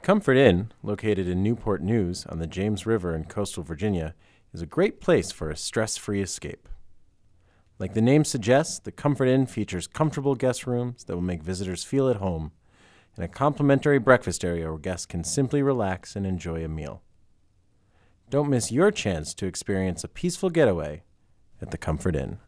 The Comfort Inn, located in Newport News on the James River in coastal Virginia, is a great place for a stress free escape. Like the name suggests, the Comfort Inn features comfortable guest rooms that will make visitors feel at home, and a complimentary breakfast area where guests can simply relax and enjoy a meal. Don't miss your chance to experience a peaceful getaway at the Comfort Inn.